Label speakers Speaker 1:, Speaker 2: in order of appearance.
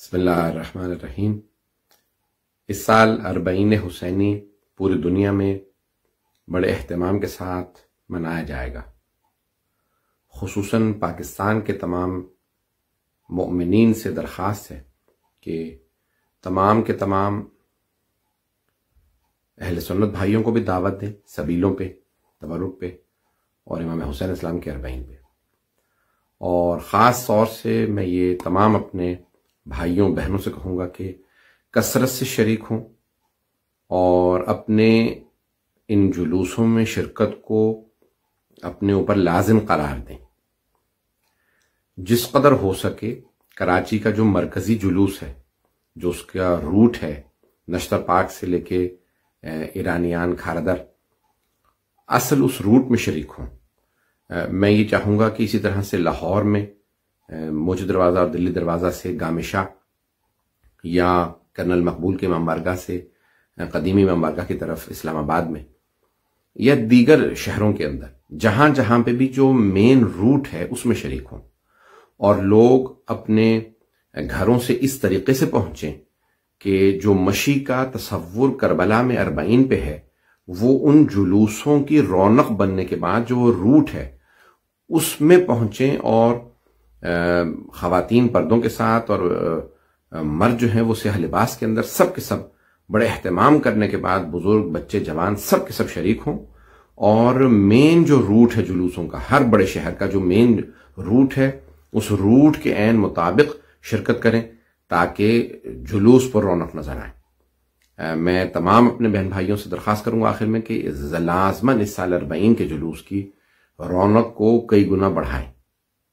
Speaker 1: بسم اللہ الرحمن الرحیم اس سال اربعین حسینی پوری دنیا میں بڑے اہتمام کے ساتھ منایا جائے گا خصوصاً پاکستان کے تمام مؤمنین سے درخواست ہے کہ تمام کے تمام اہل سنت بھائیوں کو بھی دعوت دیں سبیلوں پہ تبرک پہ اور امام حسین اسلام کے اربعین پہ اور خاص طور سے میں یہ تمام اپنے بھائیوں بہنوں سے کہوں گا کہ کثرت سے شریک ہوں اور اپنے ان جلوسوں میں شرکت کو اپنے اوپر لازم قرار دیں جس قدر ہو سکے کراچی کا جو مرکزی جلوس ہے جو اس کا روٹ ہے نشتر پارک سے لے کے ایرانیان کھاردر اصل اس روٹ میں شریک ہوں میں یہ چاہوں گا کہ اسی طرح سے لاہور میں موجود دروازہ اور دلی دروازہ سے گامشا یا کرنل مقبول کے ممبارگاہ سے قدیمی ممبارگاہ کی طرف اسلام آباد میں یا دیگر شہروں کے اندر جہاں جہاں پہ بھی جو مین روٹ ہے اس میں شریک ہوں اور لوگ اپنے گھروں سے اس طریقے سے پہنچیں کہ جو مشی کا تصور کربلا میں اربعین پہ ہے وہ ان جلوسوں کی رونق بننے کے بعد جو روٹ ہے اس میں پہنچیں اور خواتین پردوں کے ساتھ اور مرد جو ہیں وہ سیاہ لباس کے اندر سب کے سب بڑے اہتمام کرنے کے بعد بزرگ بچے جوان سب کے سب شریک ہوں اور مین جو روٹ ہے جلوسوں کا ہر بڑے شہر کا جو مین روٹ ہے اس روٹ کے عین مطابق شرکت کریں تاکہ جلوس پر رونق نظر آئیں میں تمام اپنے بہن بھائیوں سے درخواست کروں گا آخر میں کہ لازمن اس سال اربعین کے جلوس کی رونق کو کئی گنا بڑھائیں